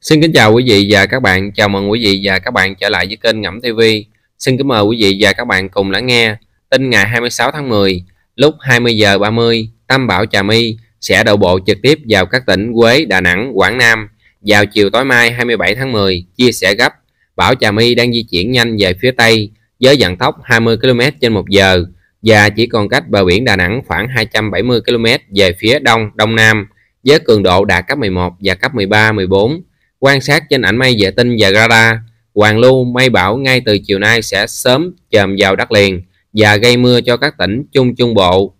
Xin kính chào quý vị và các bạn. Chào mừng quý vị và các bạn trở lại với kênh Ngẫm TV. Xin kính mời quý vị và các bạn cùng lắng nghe tin ngày 26 tháng 10 lúc 20 giờ 30 tâm Bảo Trà My sẽ đổ bộ trực tiếp vào các tỉnh Quế, Đà Nẵng, Quảng Nam vào chiều tối mai 27 tháng 10 chia sẻ gấp. Bão Trà My đang di chuyển nhanh về phía Tây với vận tốc 20 km trên 1 giờ và chỉ còn cách bờ biển Đà Nẵng khoảng 270 km về phía Đông, Đông Nam với cường độ đạt cấp 11 và cấp 13, 14 Quan sát trên ảnh mây vệ tinh và radar, Hoàng Lưu mây bão ngay từ chiều nay sẽ sớm chồm vào đất liền và gây mưa cho các tỉnh Trung Trung Bộ.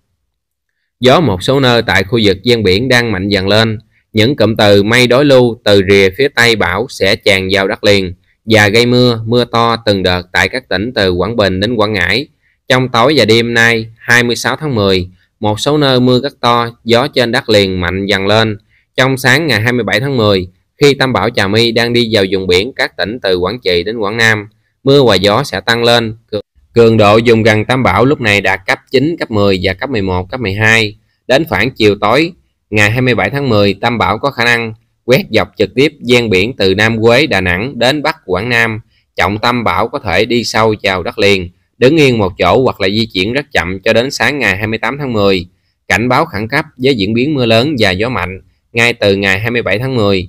Gió một số nơi tại khu vực gian biển đang mạnh dần lên. Những cụm từ mây đối lưu từ rìa phía Tây bão sẽ tràn vào đất liền và gây mưa, mưa to từng đợt tại các tỉnh từ Quảng Bình đến Quảng Ngãi. Trong tối và đêm nay 26 tháng 10, một số nơi mưa rất to, gió trên đất liền mạnh dần lên. Trong sáng ngày 27 tháng 10, khi Tam Bảo Trà My đang đi vào vùng biển các tỉnh từ Quảng Trị đến Quảng Nam, mưa và gió sẽ tăng lên. Cường độ vùng gần Tam Bảo lúc này đạt cấp 9, cấp 10 và cấp 11, cấp 12. Đến khoảng chiều tối, ngày 27 tháng 10, Tam Bảo có khả năng quét dọc trực tiếp gian biển từ Nam Quế, Đà Nẵng đến Bắc Quảng Nam. Trọng tâm bão có thể đi sâu vào đất liền, đứng yên một chỗ hoặc là di chuyển rất chậm cho đến sáng ngày 28 tháng 10. Cảnh báo khẩn cấp với diễn biến mưa lớn và gió mạnh ngay từ ngày 27 tháng 10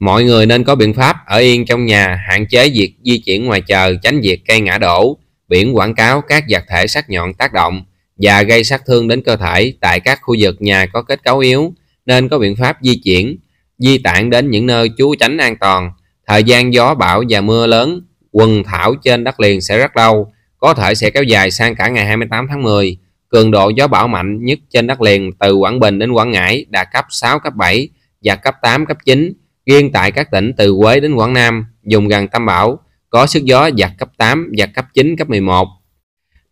Mọi người nên có biện pháp ở yên trong nhà, hạn chế việc di chuyển ngoài trời, tránh việc cây ngã đổ, biển quảng cáo các vật thể sắc nhọn tác động và gây sát thương đến cơ thể tại các khu vực nhà có kết cấu yếu, nên có biện pháp di chuyển, di tản đến những nơi trú tránh an toàn. Thời gian gió bão và mưa lớn, quần thảo trên đất liền sẽ rất lâu, có thể sẽ kéo dài sang cả ngày 28 tháng 10. Cường độ gió bão mạnh nhất trên đất liền từ Quảng Bình đến Quảng Ngãi đạt cấp 6, cấp 7 và cấp 8, cấp 9 Riêng tại các tỉnh từ Quế đến Quảng Nam, dùng gần tâm bão, có sức gió giật cấp 8, giật cấp 9, cấp 11.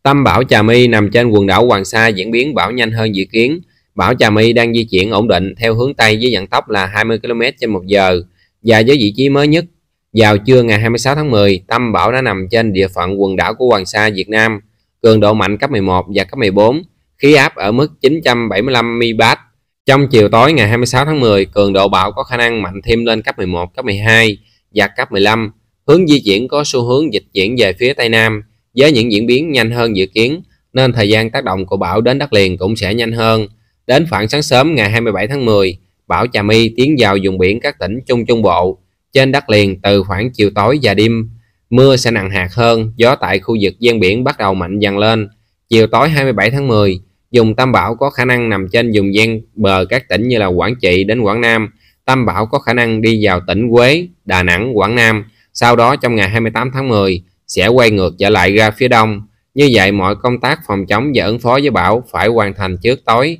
Tâm bão Trà My nằm trên quần đảo Hoàng Sa diễn biến bão nhanh hơn dự kiến. Bão Trà My đang di chuyển ổn định theo hướng Tây với vận tốc là 20 km trên 1 giờ. Và với vị trí mới nhất, vào trưa ngày 26 tháng 10, tâm bão đã nằm trên địa phận quần đảo của Hoàng Sa, Việt Nam, cường độ mạnh cấp 11 và cấp 14, khí áp ở mức 975 MBAT trong chiều tối ngày 26 tháng 10, cường độ bão có khả năng mạnh thêm lên cấp 11, cấp 12 và cấp 15. Hướng di chuyển có xu hướng dịch chuyển về phía Tây Nam với những diễn biến nhanh hơn dự kiến nên thời gian tác động của bão đến đất liền cũng sẽ nhanh hơn. Đến khoảng sáng sớm ngày 27 tháng 10, bão Trà My tiến vào vùng biển các tỉnh Trung Trung Bộ. Trên đất liền từ khoảng chiều tối và đêm, mưa sẽ nặng hạt hơn, gió tại khu vực ven biển bắt đầu mạnh dần lên. Chiều tối 27 tháng 10, Dùng tam bão có khả năng nằm trên vùng ven bờ các tỉnh như là Quảng Trị đến Quảng Nam. Tam bão có khả năng đi vào tỉnh Quế, Đà Nẵng, Quảng Nam. Sau đó trong ngày 28 tháng 10 sẽ quay ngược trở lại ra phía đông. Như vậy mọi công tác phòng chống và ứng phó với bão phải hoàn thành trước tối.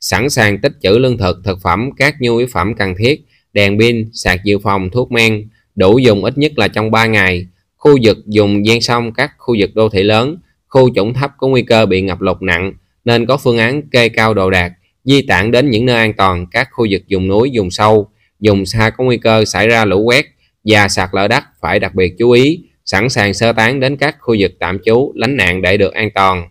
Sẵn sàng tích trữ lương thực, thực phẩm, các nhu yếu phẩm cần thiết, đèn pin, sạc dự phòng, thuốc men, đủ dùng ít nhất là trong 3 ngày. Khu vực dùng ven sông các khu vực đô thị lớn, khu trũng thấp có nguy cơ bị ngập lụt nặng, nên có phương án kê cao đồ đạc, di tản đến những nơi an toàn, các khu vực vùng núi, vùng sâu, vùng xa có nguy cơ xảy ra lũ quét và sạt lở đất phải đặc biệt chú ý, sẵn sàng sơ tán đến các khu vực tạm trú, lánh nạn để được an toàn.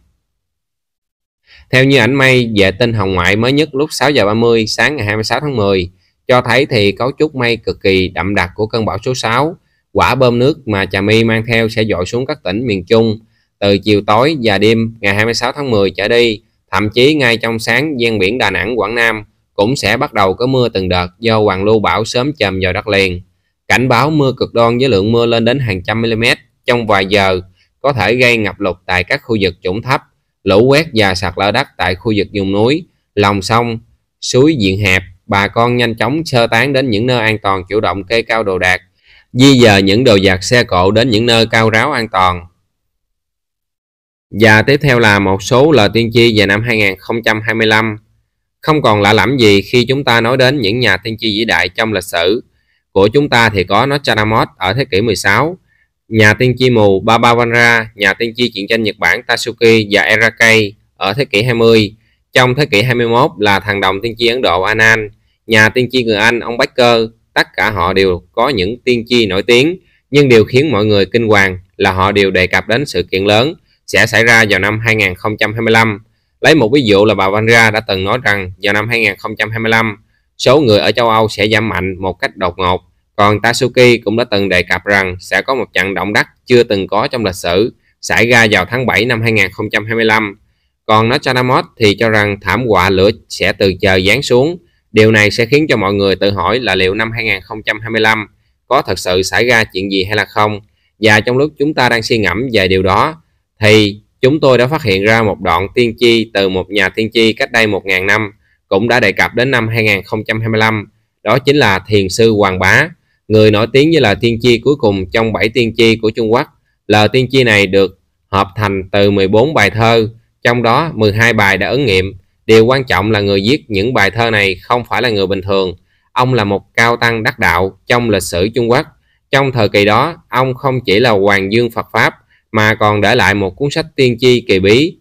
Theo như ảnh mây vệ tinh hồng ngoại mới nhất lúc 6 giờ 30 sáng ngày 26 tháng 10, cho thấy thì cấu trúc mây cực kỳ đậm đặc của cơn bão số 6, quả bơm nước mà Trà My mang theo sẽ dội xuống các tỉnh miền Trung, từ chiều tối và đêm ngày 26 tháng 10 trở đi, thậm chí ngay trong sáng gian biển Đà Nẵng, Quảng Nam cũng sẽ bắt đầu có mưa từng đợt do hoàn lưu bão sớm chầm vào đất liền. Cảnh báo mưa cực đoan với lượng mưa lên đến hàng trăm mm trong vài giờ có thể gây ngập lụt tại các khu vực trũng thấp, lũ quét và sạt lở đất tại khu vực vùng núi, lòng sông, suối diện hẹp. Bà con nhanh chóng sơ tán đến những nơi an toàn chủ động kê cao đồ đạc, di dời những đồ giặt xe cộ đến những nơi cao ráo an toàn. Và tiếp theo là một số lời tiên tri về năm 2025. Không còn lạ lẫm gì khi chúng ta nói đến những nhà tiên tri vĩ đại trong lịch sử. Của chúng ta thì có Nostradamus ở thế kỷ 16, nhà tiên tri mù Babavanra, nhà tiên tri chiến tranh Nhật Bản Tatsuki và Erake ở thế kỷ 20. Trong thế kỷ 21 là thằng đồng tiên tri Ấn Độ anan nhà tiên tri người Anh ông Baker, tất cả họ đều có những tiên tri nổi tiếng, nhưng điều khiến mọi người kinh hoàng là họ đều đề cập đến sự kiện lớn sẽ xảy ra vào năm 2025. Lấy một ví dụ là bà Vanra đã từng nói rằng vào năm 2025, số người ở châu Âu sẽ giảm mạnh một cách đột ngột. Còn Tatsuki cũng đã từng đề cập rằng sẽ có một trận động đất chưa từng có trong lịch sử xảy ra vào tháng 7 năm 2025. Còn Nostradamus thì cho rằng thảm họa lửa sẽ từ chờ giáng xuống. Điều này sẽ khiến cho mọi người tự hỏi là liệu năm 2025 có thật sự xảy ra chuyện gì hay là không. Và trong lúc chúng ta đang suy ngẫm về điều đó, thì chúng tôi đã phát hiện ra một đoạn tiên tri từ một nhà tiên tri cách đây 1.000 năm cũng đã đề cập đến năm 2025, đó chính là Thiền sư Hoàng Bá, người nổi tiếng như là tiên tri cuối cùng trong bảy tiên tri của Trung Quốc. Lời tiên tri này được hợp thành từ 14 bài thơ, trong đó 12 bài đã ứng nghiệm. Điều quan trọng là người viết những bài thơ này không phải là người bình thường. Ông là một cao tăng đắc đạo trong lịch sử Trung Quốc. Trong thời kỳ đó, ông không chỉ là hoàng dương Phật Pháp mà còn để lại một cuốn sách tiên tri kỳ bí.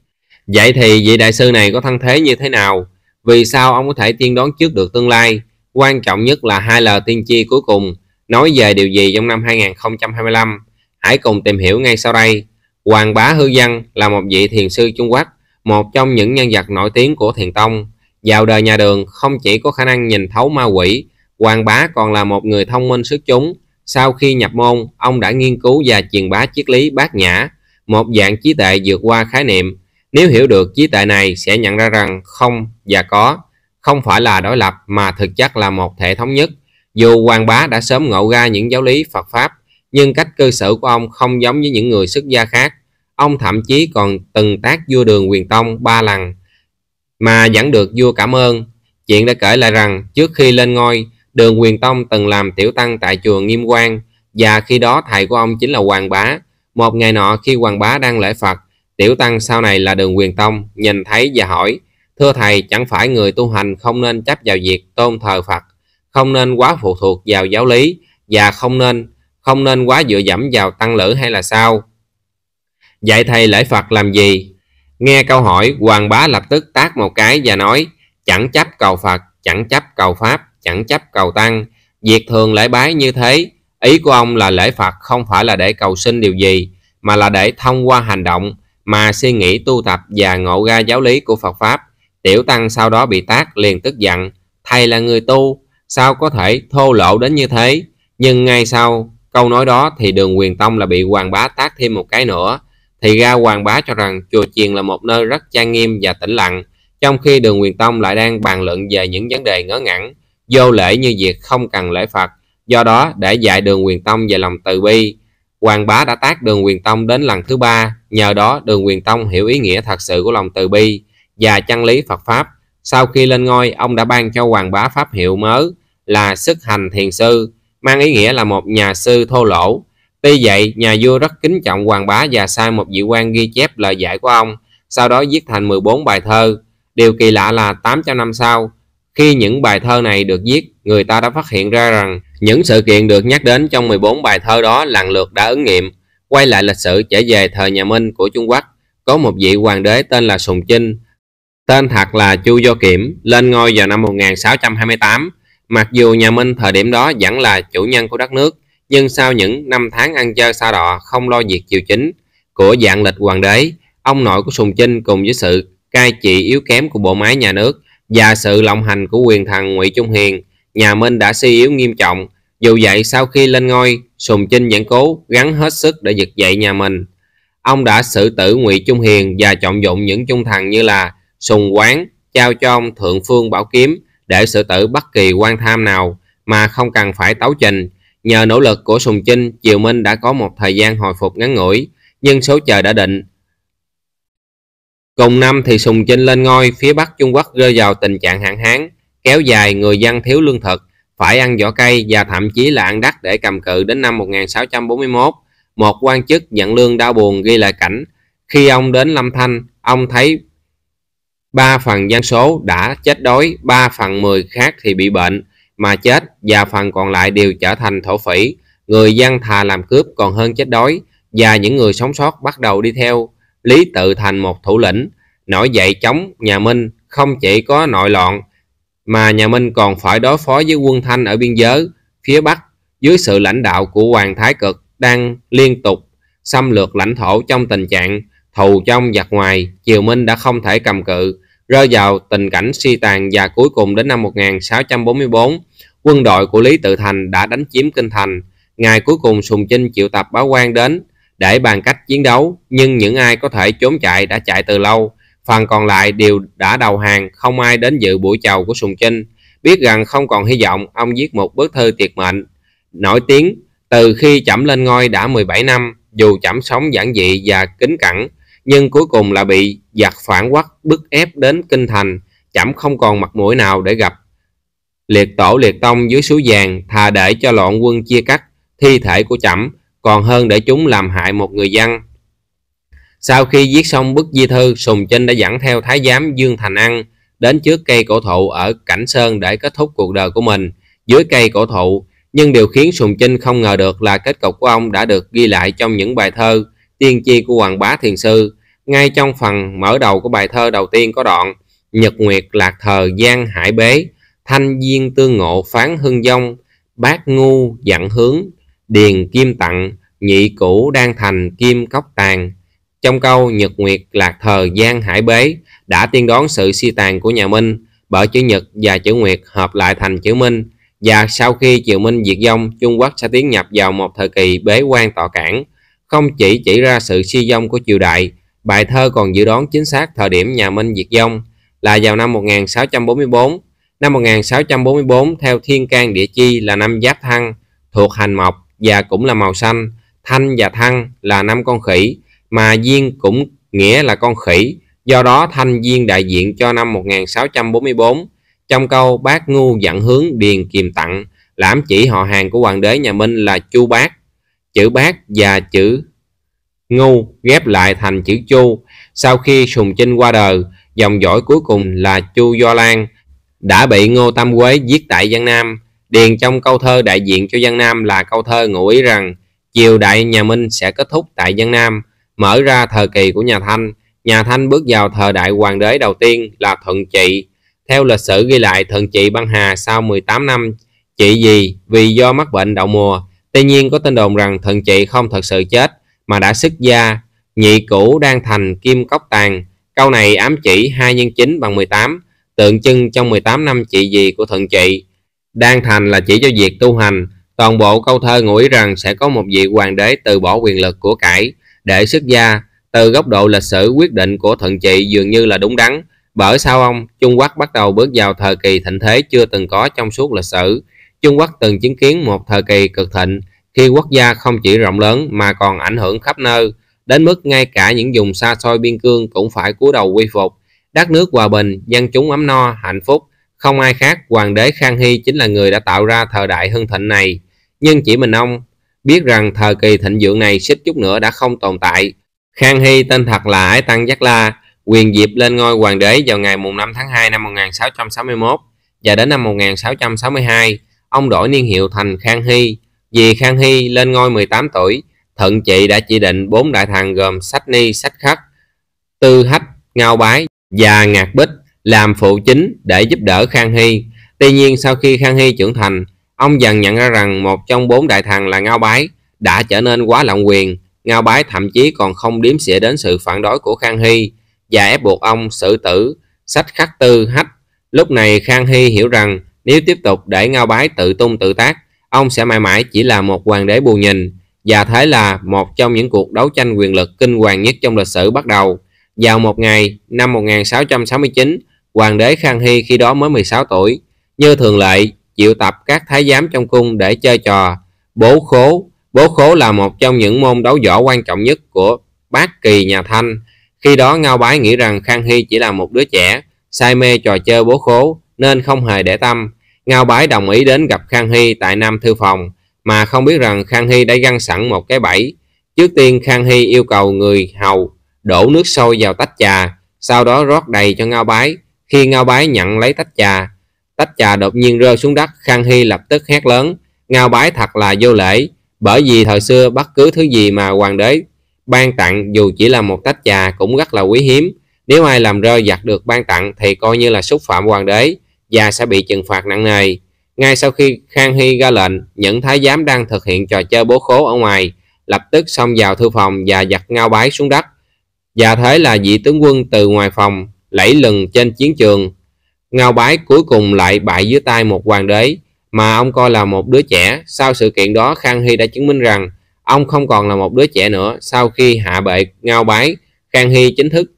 Vậy thì vị đại sư này có thân thế như thế nào? Vì sao ông có thể tiên đoán trước được tương lai? Quan trọng nhất là hai lời tiên tri cuối cùng nói về điều gì trong năm 2025? Hãy cùng tìm hiểu ngay sau đây. Hoàng Bá Hư Văn là một vị thiền sư Trung Quốc, một trong những nhân vật nổi tiếng của thiền tông. Vào đời nhà đường, không chỉ có khả năng nhìn thấu ma quỷ, Hoàng Bá còn là một người thông minh xuất chúng, sau khi nhập môn, ông đã nghiên cứu và truyền bá triết lý bát nhã, một dạng trí tệ vượt qua khái niệm. Nếu hiểu được trí tệ này sẽ nhận ra rằng không và có không phải là đối lập mà thực chất là một thể thống nhất. Dù Hoàng Bá đã sớm ngộ ra những giáo lý Phật Pháp, nhưng cách cư xử của ông không giống với những người xuất gia khác. Ông thậm chí còn từng tác vua đường quyền tông ba lần mà vẫn được vua cảm ơn. Chuyện đã kể lại rằng trước khi lên ngôi, Đường Quyền Tông từng làm tiểu tăng tại chùa Nghiêm Quang và khi đó thầy của ông chính là Hoàng Bá. Một ngày nọ khi Hoàng Bá đang lễ Phật, tiểu tăng sau này là Đường Quyền Tông nhìn thấy và hỏi Thưa thầy, chẳng phải người tu hành không nên chấp vào việc tôn thờ Phật, không nên quá phụ thuộc vào giáo lý và không nên không nên quá dựa dẫm vào tăng lữ hay là sao? dạy thầy lễ Phật làm gì? Nghe câu hỏi, Hoàng Bá lập tức tác một cái và nói, chẳng chấp cầu Phật, chẳng chấp cầu Pháp, chẳng chấp cầu tăng việc thường lễ bái như thế ý của ông là lễ phật không phải là để cầu xin điều gì mà là để thông qua hành động mà suy nghĩ tu tập và ngộ ra giáo lý của phật pháp tiểu tăng sau đó bị tác liền tức giận thầy là người tu sao có thể thô lỗ đến như thế nhưng ngay sau câu nói đó thì đường quyền tông là bị hoàng bá tác thêm một cái nữa thì ra hoàng bá cho rằng chùa chiền là một nơi rất trang nghiêm và tĩnh lặng trong khi đường quyền tông lại đang bàn luận về những vấn đề ngớ ngẩn vô lễ như việc không cần lễ Phật. Do đó, để dạy đường quyền tông về lòng từ bi, Hoàng Bá đã tác đường quyền tông đến lần thứ ba, nhờ đó đường quyền tông hiểu ý nghĩa thật sự của lòng từ bi và chân lý Phật Pháp. Sau khi lên ngôi, ông đã ban cho Hoàng Bá Pháp hiệu mới là Sức Hành Thiền Sư, mang ý nghĩa là một nhà sư thô lỗ. Tuy vậy, nhà vua rất kính trọng Hoàng Bá và sai một vị quan ghi chép lời dạy của ông, sau đó viết thành 14 bài thơ. Điều kỳ lạ là 800 năm sau, khi những bài thơ này được viết, người ta đã phát hiện ra rằng những sự kiện được nhắc đến trong 14 bài thơ đó lần lượt đã ứng nghiệm. Quay lại lịch sử trở về thời nhà Minh của Trung Quốc, có một vị hoàng đế tên là Sùng Chinh. Tên thật là Chu Do Kiểm, lên ngôi vào năm 1628. Mặc dù nhà Minh thời điểm đó vẫn là chủ nhân của đất nước, nhưng sau những năm tháng ăn chơi xa đọ không lo việc triều chính của dạng lịch hoàng đế, ông nội của Sùng Chinh cùng với sự cai trị yếu kém của bộ máy nhà nước và sự lộng hành của quyền thần Ngụy Trung Hiền, nhà Minh đã suy yếu nghiêm trọng. Dù vậy, sau khi lên ngôi, Sùng Chinh vẫn cố gắng hết sức để giật dậy nhà mình. Ông đã xử tử Ngụy Trung Hiền và trọng dụng những trung thần như là Sùng Quán, Trao cho ông Thượng Phương Bảo Kiếm để xử tử bất kỳ quan tham nào mà không cần phải tấu trình. Nhờ nỗ lực của Sùng Chinh, Triều Minh đã có một thời gian hồi phục ngắn ngủi, nhưng số trời đã định, Cùng năm thì Sùng Trinh lên ngôi, phía Bắc Trung Quốc rơi vào tình trạng hạn hán, kéo dài người dân thiếu lương thực, phải ăn vỏ cây và thậm chí là ăn đất để cầm cự đến năm 1641. Một quan chức nhận lương đau buồn ghi lại cảnh. Khi ông đến Lâm Thanh, ông thấy 3 phần dân số đã chết đói, 3 phần 10 khác thì bị bệnh mà chết và phần còn lại đều trở thành thổ phỉ. Người dân thà làm cướp còn hơn chết đói và những người sống sót bắt đầu đi theo Lý Tự thành một thủ lĩnh, nổi dậy chống nhà Minh không chỉ có nội loạn mà nhà Minh còn phải đối phó với quân Thanh ở biên giới phía Bắc dưới sự lãnh đạo của Hoàng Thái Cực đang liên tục xâm lược lãnh thổ trong tình trạng thù trong giặc ngoài, Triều Minh đã không thể cầm cự, rơi vào tình cảnh suy tàn và cuối cùng đến năm 1644, quân đội của Lý Tự Thành đã đánh chiếm Kinh Thành. Ngày cuối cùng Sùng Chinh triệu tập báo quan đến, để bàn cách chiến đấu nhưng những ai có thể trốn chạy đã chạy từ lâu phần còn lại đều đã đầu hàng không ai đến dự buổi chầu của sùng trinh biết rằng không còn hy vọng ông viết một bức thư tuyệt mệnh nổi tiếng từ khi chậm lên ngôi đã 17 năm dù chậm sống giản dị và kính cẩn nhưng cuối cùng là bị giặc phản quốc bức ép đến kinh thành chậm không còn mặt mũi nào để gặp liệt tổ liệt tông dưới suối vàng thà để cho loạn quân chia cắt thi thể của chậm còn hơn để chúng làm hại một người dân. Sau khi viết xong bức di thư, Sùng Trinh đã dẫn theo Thái giám Dương Thành an đến trước cây cổ thụ ở Cảnh Sơn để kết thúc cuộc đời của mình dưới cây cổ thụ. Nhưng điều khiến Sùng Trinh không ngờ được là kết cục của ông đã được ghi lại trong những bài thơ tiên tri của Hoàng Bá Thiền Sư. Ngay trong phần mở đầu của bài thơ đầu tiên có đoạn Nhật Nguyệt lạc thờ gian hải bế, thanh duyên tương ngộ phán hưng dông, bác ngu dặn hướng, điền kim tặng, nhị cũ đang thành kim cốc tàn. Trong câu Nhật Nguyệt lạc thờ gian hải bế đã tiên đoán sự suy si tàn của nhà Minh bởi chữ Nhật và chữ Nguyệt hợp lại thành chữ Minh và sau khi triều Minh diệt vong Trung Quốc sẽ tiến nhập vào một thời kỳ bế quan tọa cản không chỉ chỉ ra sự suy si vong của triều đại bài thơ còn dự đoán chính xác thời điểm nhà Minh diệt vong là vào năm 1644 năm 1644 theo thiên can địa chi là năm giáp thăng thuộc hành mộc và dạ cũng là màu xanh. Thanh và thăng là năm con khỉ, mà diên cũng nghĩa là con khỉ. Do đó thanh diên đại diện cho năm 1644. Trong câu bác ngu dẫn hướng điền kiềm tặng, lãm chỉ họ hàng của hoàng đế nhà Minh là Chu Bác. Chữ Bác và chữ ngu ghép lại thành chữ Chu. Sau khi Sùng chinh qua đời, dòng dõi cuối cùng là Chu Do Lan đã bị Ngô Tam Quế giết tại Giang Nam. Điền trong câu thơ đại diện cho dân Nam là câu thơ ngụ ý rằng triều đại nhà Minh sẽ kết thúc tại dân Nam, mở ra thời kỳ của nhà Thanh. Nhà Thanh bước vào thời đại hoàng đế đầu tiên là Thuận Trị. Theo lịch sử ghi lại, Thuận Trị băng hà sau 18 năm trị vì vì do mắc bệnh đậu mùa. Tuy nhiên có tin đồn rằng Thuận Trị không thật sự chết mà đã xuất gia, nhị cũ đang thành kim cốc tàn. Câu này ám chỉ 2 nhân 9 bằng 18, tượng trưng trong 18 năm trị vì của Thuận Trị. Đang thành là chỉ cho việc tu hành, toàn bộ câu thơ ngụ ý rằng sẽ có một vị hoàng đế từ bỏ quyền lực của cải để xuất gia. Từ góc độ lịch sử quyết định của thượng trị dường như là đúng đắn, bởi sao ông, Trung Quốc bắt đầu bước vào thời kỳ thịnh thế chưa từng có trong suốt lịch sử. Trung Quốc từng chứng kiến một thời kỳ cực thịnh khi quốc gia không chỉ rộng lớn mà còn ảnh hưởng khắp nơi, đến mức ngay cả những vùng xa xôi biên cương cũng phải cúi đầu quy phục. Đất nước hòa bình, dân chúng ấm no, hạnh phúc. Không ai khác, hoàng đế Khang Hy chính là người đã tạo ra thời đại hưng thịnh này. Nhưng chỉ mình ông biết rằng thời kỳ thịnh vượng này xích chút nữa đã không tồn tại. Khang Hy tên thật là Ái Tăng Giác La, quyền dịp lên ngôi hoàng đế vào ngày mùng 5 tháng 2 năm 1661 và đến năm 1662, ông đổi niên hiệu thành Khang Hy. Vì Khang Hy lên ngôi 18 tuổi, Thận Trị đã chỉ định bốn đại thần gồm Sách Ni, Sách Khắc, Tư Hách, Ngao Bái và Ngạc Bích làm phụ chính để giúp đỡ Khang Hy. Tuy nhiên sau khi Khang Hy trưởng thành, ông dần nhận ra rằng một trong bốn đại thần là Ngao Bái đã trở nên quá lộng quyền. Ngao Bái thậm chí còn không điếm xỉa đến sự phản đối của Khang Hy và ép buộc ông xử tử sách khắc tư hách. Lúc này Khang Hy hiểu rằng nếu tiếp tục để Ngao Bái tự tung tự tác, ông sẽ mãi mãi chỉ là một hoàng đế bù nhìn và thế là một trong những cuộc đấu tranh quyền lực kinh hoàng nhất trong lịch sử bắt đầu. Vào một ngày năm 1669, Hoàng đế Khang Hy khi đó mới 16 tuổi, như thường lệ triệu tập các thái giám trong cung để chơi trò bố khố. Bố khố là một trong những môn đấu võ quan trọng nhất của bát kỳ nhà Thanh. Khi đó Ngao Bái nghĩ rằng Khang Hy chỉ là một đứa trẻ, say mê trò chơi bố khố nên không hề để tâm. Ngao Bái đồng ý đến gặp Khang Hy tại Nam Thư Phòng mà không biết rằng Khang Hy đã găng sẵn một cái bẫy. Trước tiên Khang Hy yêu cầu người hầu đổ nước sôi vào tách trà, sau đó rót đầy cho Ngao Bái. Khi Ngao Bái nhận lấy tách trà, tách trà đột nhiên rơi xuống đất, Khang Hy lập tức hét lớn. Ngao Bái thật là vô lễ, bởi vì thời xưa bất cứ thứ gì mà hoàng đế ban tặng dù chỉ là một tách trà cũng rất là quý hiếm. Nếu ai làm rơi giặt được ban tặng thì coi như là xúc phạm hoàng đế và sẽ bị trừng phạt nặng nề. Ngay sau khi Khang Hy ra lệnh, những thái giám đang thực hiện trò chơi bố khố ở ngoài lập tức xông vào thư phòng và giặt ngao bái xuống đất. Và thế là vị tướng quân từ ngoài phòng lẫy lừng trên chiến trường. Ngao Bái cuối cùng lại bại dưới tay một hoàng đế mà ông coi là một đứa trẻ. Sau sự kiện đó, Khang Hy đã chứng minh rằng ông không còn là một đứa trẻ nữa. Sau khi hạ bệ Ngao Bái, Khang Hy chính thức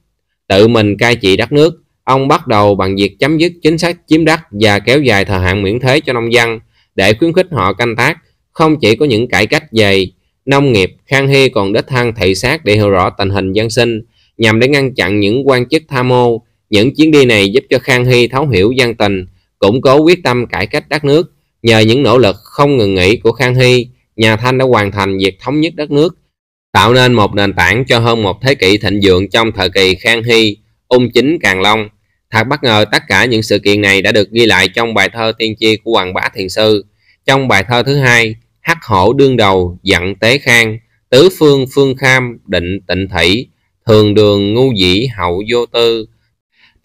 tự mình cai trị đất nước. Ông bắt đầu bằng việc chấm dứt chính sách chiếm đất và kéo dài thời hạn miễn thuế cho nông dân để khuyến khích họ canh tác. Không chỉ có những cải cách về nông nghiệp, Khang Hy còn đích thân thị sát để hiểu rõ tình hình dân sinh, nhằm để ngăn chặn những quan chức tham ô. Những chuyến đi này giúp cho Khang Hy thấu hiểu gian tình, củng cố quyết tâm cải cách đất nước. Nhờ những nỗ lực không ngừng nghỉ của Khang Hy, nhà Thanh đã hoàn thành việc thống nhất đất nước, tạo nên một nền tảng cho hơn một thế kỷ thịnh vượng trong thời kỳ Khang Hy, Ung Chính Càng Long. Thật bất ngờ tất cả những sự kiện này đã được ghi lại trong bài thơ tiên tri của Hoàng Bá Thiền Sư. Trong bài thơ thứ hai, Hắc Hổ Đương Đầu, Dặn Tế Khang, Tứ Phương Phương Kham, Định Tịnh Thủy, thường đường ngu dĩ hậu vô tư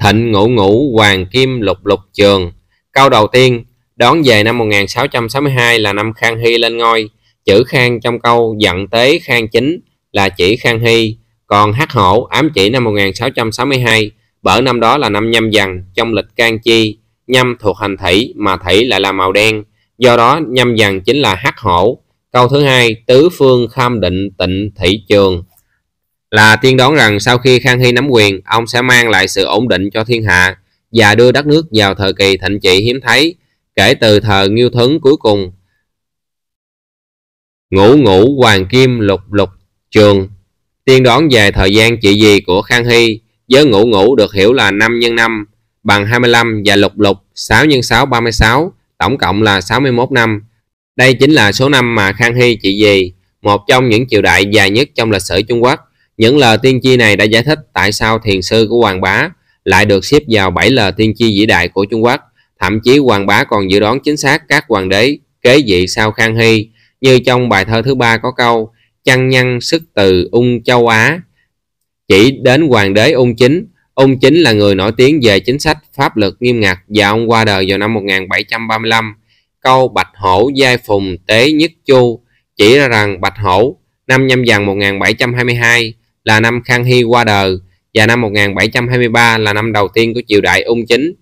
thịnh ngũ ngũ hoàng kim lục lục trường câu đầu tiên đón về năm 1662 là năm khang hy lên ngôi chữ khang trong câu dặn tế khang chính là chỉ khang hy còn hắc hổ ám chỉ năm 1662 bởi năm đó là năm nhâm dần trong lịch can chi nhâm thuộc hành thủy mà thủy lại là màu đen do đó nhâm dần chính là hắc hổ câu thứ hai tứ phương kham định tịnh thị trường là tiên đoán rằng sau khi Khang Hy nắm quyền, ông sẽ mang lại sự ổn định cho thiên hạ và đưa đất nước vào thời kỳ thịnh trị hiếm thấy kể từ thời Nghiêu Thấn cuối cùng. Ngũ ngũ hoàng kim lục lục trường tiên đoán về thời gian trị vì của Khang Hy với ngũ ngũ được hiểu là 5 x 5 bằng 25 và lục lục 6 x 6 36 tổng cộng là 61 năm. Đây chính là số năm mà Khang Hy trị vì một trong những triều đại dài nhất trong lịch sử Trung Quốc. Những lời tiên tri này đã giải thích tại sao thiền sư của Hoàng Bá lại được xếp vào 7 lời tiên tri vĩ đại của Trung Quốc. Thậm chí Hoàng Bá còn dự đoán chính xác các hoàng đế kế vị sau Khang Hy, như trong bài thơ thứ ba có câu chăn nhăn sức từ ung châu Á, chỉ đến hoàng đế ung chính. Ung chính là người nổi tiếng về chính sách pháp luật nghiêm ngặt và ông qua đời vào năm 1735. Câu Bạch Hổ giai phùng tế nhất chu chỉ ra rằng Bạch Hổ năm nhâm dần 1722 là năm Khang Hy qua đời và năm 1723 là năm đầu tiên của triều đại ung chính.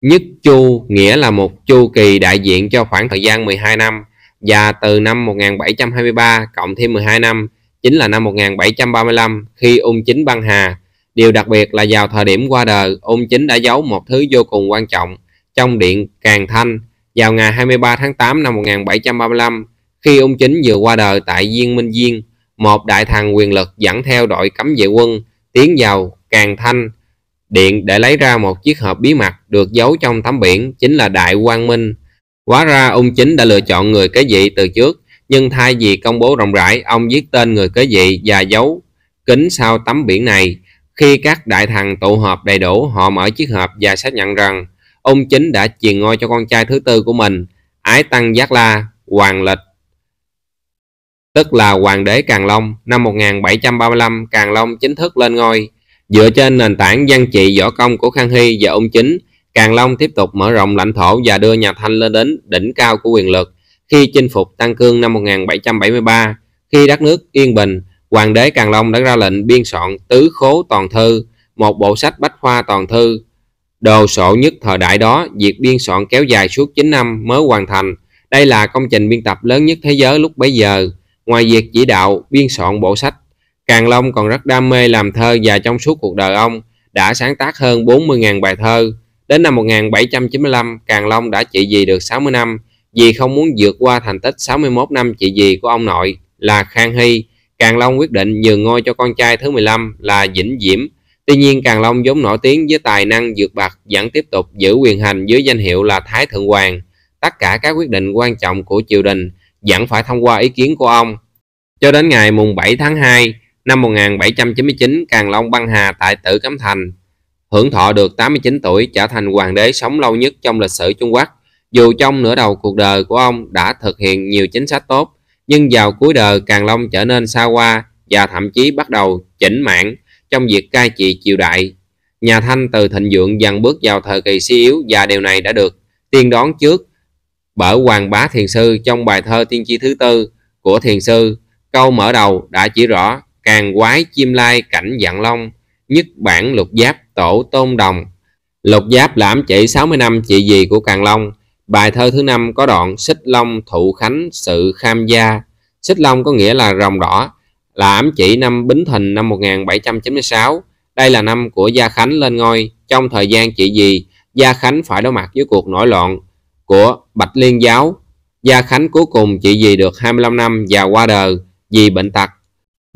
Nhất chu nghĩa là một chu kỳ đại diện cho khoảng thời gian 12 năm và từ năm 1723 cộng thêm 12 năm chính là năm 1735 khi ung chính băng hà. Điều đặc biệt là vào thời điểm qua đời, ung chính đã giấu một thứ vô cùng quan trọng trong điện Càng Thanh vào ngày 23 tháng 8 năm 1735 khi ung chính vừa qua đời tại Diên Minh Diên một đại thần quyền lực dẫn theo đội cấm vệ quân tiến vào Càng Thanh Điện để lấy ra một chiếc hộp bí mật được giấu trong tấm biển chính là Đại Quang Minh. Quá ra ung chính đã lựa chọn người kế vị từ trước, nhưng thay vì công bố rộng rãi, ông viết tên người kế vị và giấu kính sau tấm biển này. Khi các đại thần tụ họp đầy đủ, họ mở chiếc hộp và xác nhận rằng ung chính đã truyền ngôi cho con trai thứ tư của mình, Ái Tăng Giác La, Hoàng Lịch tức là Hoàng đế càn Long. Năm 1735, càn Long chính thức lên ngôi. Dựa trên nền tảng văn trị võ công của Khang Hy và ông chính, càn Long tiếp tục mở rộng lãnh thổ và đưa nhà Thanh lên đến đỉnh cao của quyền lực khi chinh phục Tăng Cương năm 1773. Khi đất nước yên bình, Hoàng đế càn Long đã ra lệnh biên soạn Tứ Khố Toàn Thư, một bộ sách bách khoa toàn thư. Đồ sộ nhất thời đại đó, việc biên soạn kéo dài suốt 9 năm mới hoàn thành. Đây là công trình biên tập lớn nhất thế giới lúc bấy giờ. Ngoài việc chỉ đạo, biên soạn bộ sách, Càng Long còn rất đam mê làm thơ và trong suốt cuộc đời ông đã sáng tác hơn 40.000 bài thơ. Đến năm 1795, Càng Long đã trị vì được 60 năm vì không muốn vượt qua thành tích 61 năm trị vì của ông nội là Khang Hy. Càng Long quyết định nhường ngôi cho con trai thứ 15 là Vĩnh Diễm. Tuy nhiên Càng Long vốn nổi tiếng với tài năng dược bạc vẫn tiếp tục giữ quyền hành dưới danh hiệu là Thái Thượng Hoàng. Tất cả các quyết định quan trọng của triều đình vẫn phải thông qua ý kiến của ông. Cho đến ngày mùng 7 tháng 2 năm 1799, Càng Long băng hà tại Tử Cấm Thành, hưởng thọ được 89 tuổi trở thành hoàng đế sống lâu nhất trong lịch sử Trung Quốc. Dù trong nửa đầu cuộc đời của ông đã thực hiện nhiều chính sách tốt, nhưng vào cuối đời Càng Long trở nên xa hoa và thậm chí bắt đầu chỉnh mạng trong việc cai trị triều đại. Nhà Thanh từ thịnh vượng dần bước vào thời kỳ suy yếu và điều này đã được tiên đoán trước bởi Hoàng Bá Thiền Sư trong bài thơ Tiên Chi thứ tư của Thiền Sư, câu mở đầu đã chỉ rõ càng quái chim lai cảnh dạng long, nhất bản lục giáp tổ tôn đồng. Lục giáp lãm chỉ 60 năm trị vì của Càng Long. Bài thơ thứ năm có đoạn xích long thụ khánh sự kham gia. Xích long có nghĩa là rồng đỏ, là ám chỉ năm Bính Thìn năm 1796. Đây là năm của Gia Khánh lên ngôi. Trong thời gian trị vì, Gia Khánh phải đối mặt với cuộc nổi loạn của Bạch Liên Giáo. Gia Khánh cuối cùng chỉ vì được 25 năm và qua đời vì bệnh tật.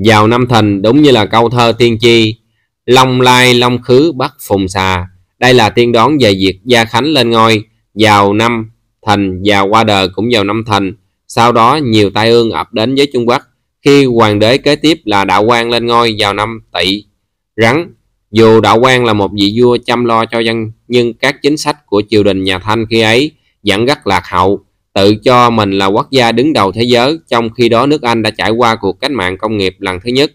Vào năm thìn đúng như là câu thơ tiên tri, Long lai long khứ bắt phùng xà. Đây là tiên đoán về việc Gia Khánh lên ngôi vào năm thìn và qua đời cũng vào năm thìn. Sau đó nhiều tai ương ập đến với Trung Quốc khi hoàng đế kế tiếp là Đạo Quang lên ngôi vào năm Tỵ. Rắn, dù Đạo Quang là một vị vua chăm lo cho dân nhưng các chính sách của triều đình nhà Thanh khi ấy dẫn dắt lạc hậu, tự cho mình là quốc gia đứng đầu thế giới, trong khi đó nước Anh đã trải qua cuộc cách mạng công nghiệp lần thứ nhất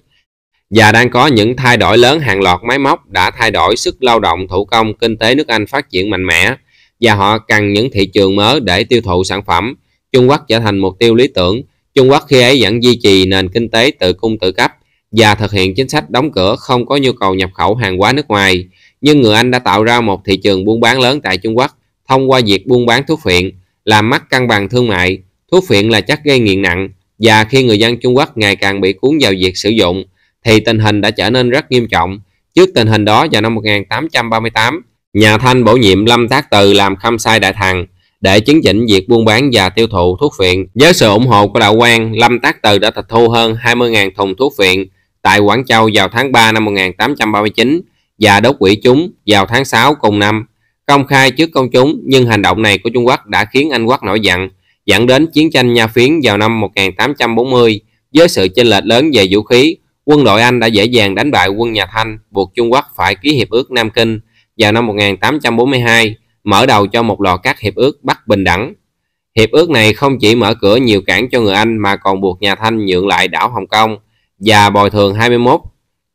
và đang có những thay đổi lớn hàng loạt máy móc đã thay đổi sức lao động thủ công kinh tế nước Anh phát triển mạnh mẽ và họ cần những thị trường mới để tiêu thụ sản phẩm. Trung Quốc trở thành mục tiêu lý tưởng. Trung Quốc khi ấy vẫn duy trì nền kinh tế tự cung tự cấp và thực hiện chính sách đóng cửa không có nhu cầu nhập khẩu hàng hóa nước ngoài. Nhưng người Anh đã tạo ra một thị trường buôn bán lớn tại Trung Quốc thông qua việc buôn bán thuốc phiện, làm mất cân bằng thương mại. Thuốc phiện là chất gây nghiện nặng và khi người dân Trung Quốc ngày càng bị cuốn vào việc sử dụng thì tình hình đã trở nên rất nghiêm trọng. Trước tình hình đó vào năm 1838, nhà Thanh bổ nhiệm Lâm Tác Từ làm khâm sai đại thần để chứng chỉnh việc buôn bán và tiêu thụ thuốc phiện. Với sự ủng hộ của đạo quan, Lâm Tác Từ đã tịch thu hơn 20.000 thùng thuốc phiện tại Quảng Châu vào tháng 3 năm 1839 và đốt quỷ chúng vào tháng 6 cùng năm. Công khai trước công chúng, nhưng hành động này của Trung Quốc đã khiến Anh Quốc nổi giận, dẫn đến chiến tranh Nha Phiến vào năm 1840. Với sự chênh lệch lớn về vũ khí, quân đội Anh đã dễ dàng đánh bại quân nhà Thanh, buộc Trung Quốc phải ký hiệp ước Nam Kinh vào năm 1842, mở đầu cho một loạt các hiệp ước Bắc Bình Đẳng. Hiệp ước này không chỉ mở cửa nhiều cảng cho người Anh mà còn buộc nhà Thanh nhượng lại đảo Hồng Kông và bồi thường 21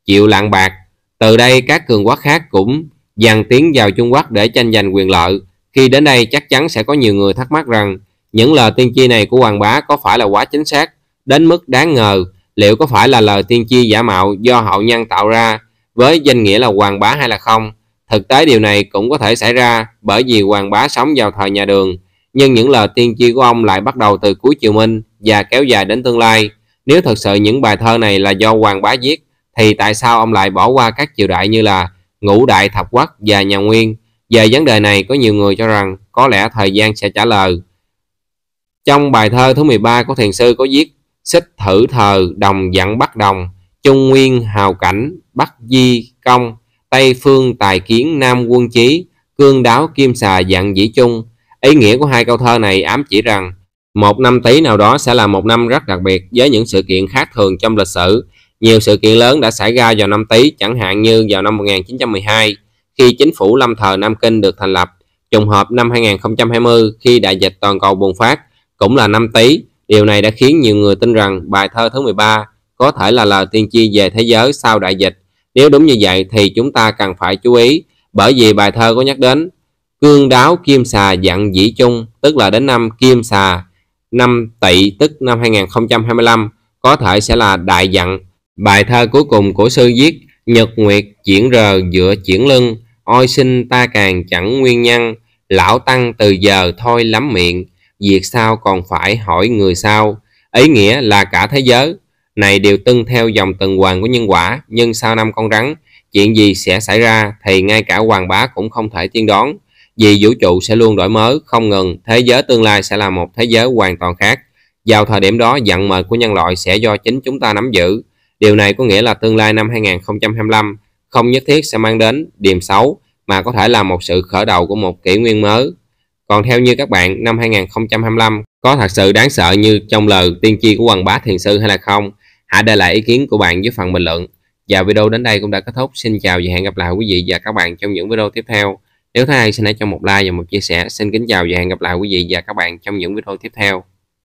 triệu lạng bạc. Từ đây các cường quốc khác cũng dàn tiến vào Trung Quốc để tranh giành quyền lợi. Khi đến đây chắc chắn sẽ có nhiều người thắc mắc rằng những lời tiên tri này của Hoàng Bá có phải là quá chính xác, đến mức đáng ngờ, liệu có phải là lời tiên tri giả mạo do hậu nhân tạo ra với danh nghĩa là Hoàng Bá hay là không? Thực tế điều này cũng có thể xảy ra bởi vì Hoàng Bá sống vào thời nhà đường, nhưng những lời tiên tri của ông lại bắt đầu từ cuối triều Minh và kéo dài đến tương lai. Nếu thật sự những bài thơ này là do Hoàng Bá viết, thì tại sao ông lại bỏ qua các triều đại như là ngũ đại thập quốc và nhà Nguyên. Về vấn đề này có nhiều người cho rằng có lẽ thời gian sẽ trả lời. Trong bài thơ thứ 13 của thiền sư có viết Xích thử thờ đồng dặn bắt đồng Trung nguyên hào cảnh Bắc di công Tây phương tài kiến Nam quân chí Cương đáo kim xà dặn dĩ chung Ý nghĩa của hai câu thơ này ám chỉ rằng một năm tý nào đó sẽ là một năm rất đặc biệt với những sự kiện khác thường trong lịch sử nhiều sự kiện lớn đã xảy ra vào năm Tý, chẳng hạn như vào năm 1912 khi chính phủ lâm thời Nam Kinh được thành lập, trùng hợp năm 2020 khi đại dịch toàn cầu bùng phát cũng là năm Tý. Điều này đã khiến nhiều người tin rằng bài thơ thứ 13 có thể là lời tiên tri về thế giới sau đại dịch. Nếu đúng như vậy thì chúng ta cần phải chú ý bởi vì bài thơ có nhắc đến cương đáo kim xà dặn dĩ chung tức là đến năm kim xà năm tỵ tức năm 2025 có thể sẽ là đại dặn Bài thơ cuối cùng của sư viết Nhật nguyệt chuyển rờ giữa chuyển lưng Ôi sinh ta càng chẳng nguyên nhân Lão tăng từ giờ thôi lắm miệng Việc sao còn phải hỏi người sao Ý nghĩa là cả thế giới Này đều tuân theo dòng tuần hoàn của nhân quả Nhưng sau năm con rắn Chuyện gì sẽ xảy ra Thì ngay cả hoàng bá cũng không thể tiên đoán Vì vũ trụ sẽ luôn đổi mới Không ngừng Thế giới tương lai sẽ là một thế giới hoàn toàn khác vào thời điểm đó vận mệnh của nhân loại sẽ do chính chúng ta nắm giữ Điều này có nghĩa là tương lai năm 2025 không nhất thiết sẽ mang đến điểm xấu mà có thể là một sự khởi đầu của một kỷ nguyên mới. Còn theo như các bạn, năm 2025 có thật sự đáng sợ như trong lời tiên tri của Hoàng Bá Thiền Sư hay là không? Hãy để lại ý kiến của bạn dưới phần bình luận. Và video đến đây cũng đã kết thúc. Xin chào và hẹn gặp lại quý vị và các bạn trong những video tiếp theo. Nếu thấy hay xin hãy cho một like và một chia sẻ. Xin kính chào và hẹn gặp lại quý vị và các bạn trong những video tiếp theo.